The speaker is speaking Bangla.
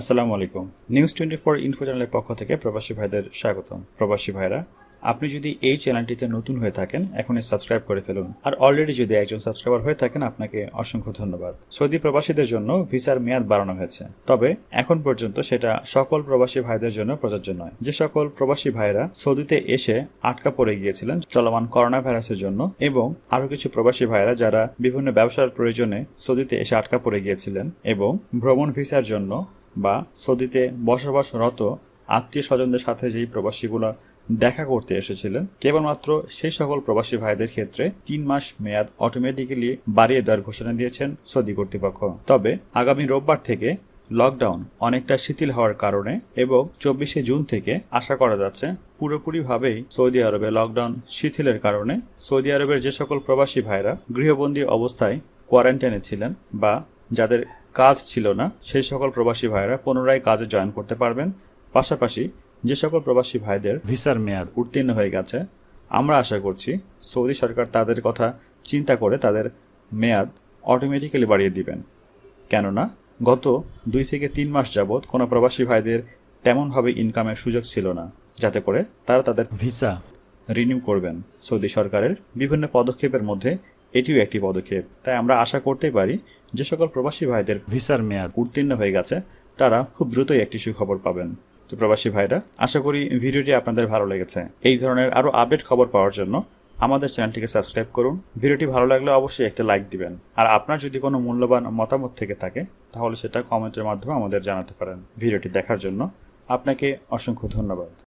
আসসালামু আলাইকুম নিউজ টোয়েন্টি ফোর ইনফো চ্যানেলের পক্ষ থেকে প্রবাসী ভাইদের স্বাগতম প্রবাসী ভাইরা আপনি যদি এই চ্যানেলটিতে নতুন হয়ে থাকেন এখনই সাবস্ক্রাইব করে ফেলুন আর অলরেডি যদি একজন সাবস্ক্রাইবার হয়ে থাকেন আপনাকে অসংখ্য ধন্যবাদ সৌদি প্রবাসীদের জন্য ভিসার মেয়াদ বাড়ানো হয়েছে তবে এখন পর্যন্ত সেটা সকল প্রবাসী ভাইদের জন্য প্রযোজ্য নয় যে সকল প্রবাসী ভাইরা সৌদিতে এসে আটকা পড়ে গিয়েছিলেন চলমান করোনা ভাইরাসের জন্য এবং আরও কিছু প্রবাসী ভাইরা যারা বিভিন্ন ব্যবসার প্রয়োজনে সৌদিতে এসে আটকা পড়ে গিয়েছিলেন এবং ভ্রমণ ভিসার জন্য বা সৌদিতে বসবাসরত আত্মীয় স্বজনদের সাথে যেই প্রবাসীগুলো দেখা করতে এসেছিলেন কেবলমাত্র সেই সকল প্রবাসী ভাইদের ক্ষেত্রে তিন মাস মেয়াদ অটোমেটিক্যালি বাড়িয়ে দেওয়ার ঘোষণা দিয়েছেন সৌদি কর্তৃপক্ষ তবে আগামী রোববার থেকে লকডাউন অনেকটা শিথিল হওয়ার কারণে এবং চব্বিশে জুন থেকে আশা করা যাচ্ছে পুরোপুরিভাবেই সৌদি আরবে লকডাউন শিথিলের কারণে সৌদি আরবের যে সকল প্রবাসী ভাইরা গৃহবন্দী অবস্থায় কোয়ারেন্টাইনে ছিলেন বা যাদের কাজ ছিল না সেই সকল প্রবাসী ভাইয়েরা পুনরায় কাজে জয়েন করতে পারবেন পাশাপাশি যে সকল প্রবাসী ভাইদের ভিসার মেয়াদ উত্তীর্ণ হয়ে গেছে আমরা আশা করছি সৌদি সরকার তাদের কথা চিন্তা করে তাদের মেয়াদ অটোমেটিক্যালি বাড়িয়ে দিবেন কেননা গত দুই থেকে তিন মাস যাবৎ কোনো প্রবাসী ভাইদের তেমনভাবে ইনকামের সুযোগ ছিল না যাতে করে তারা তাদের ভিসা রিনিউ করবেন সৌদি সরকারের বিভিন্ন পদক্ষেপের মধ্যে এটিও একটি পদক্ষেপ তাই আমরা আশা করতে পারি যে সকল প্রবাসী ভাইদের ভিসার মেয়াদ উত্তীর্ণ হয়ে গেছে তারা খুব দ্রুতই একটি সুখবর পাবেন তো প্রবাসী ভাইরা আশা করি ভিডিওটি আপনাদের ভালো লেগেছে এই ধরনের আরও আপডেট খবর পাওয়ার জন্য আমাদের চ্যানেলটিকে সাবস্ক্রাইব করুন ভিডিওটি ভালো লাগলে অবশ্যই একটা লাইক দিবেন আর আপনার যদি কোনো মূল্যবান মতামত থেকে থাকে তাহলে সেটা কমেন্টের মাধ্যমে আমাদের জানাতে পারেন ভিডিওটি দেখার জন্য আপনাকে অসংখ্য ধন্যবাদ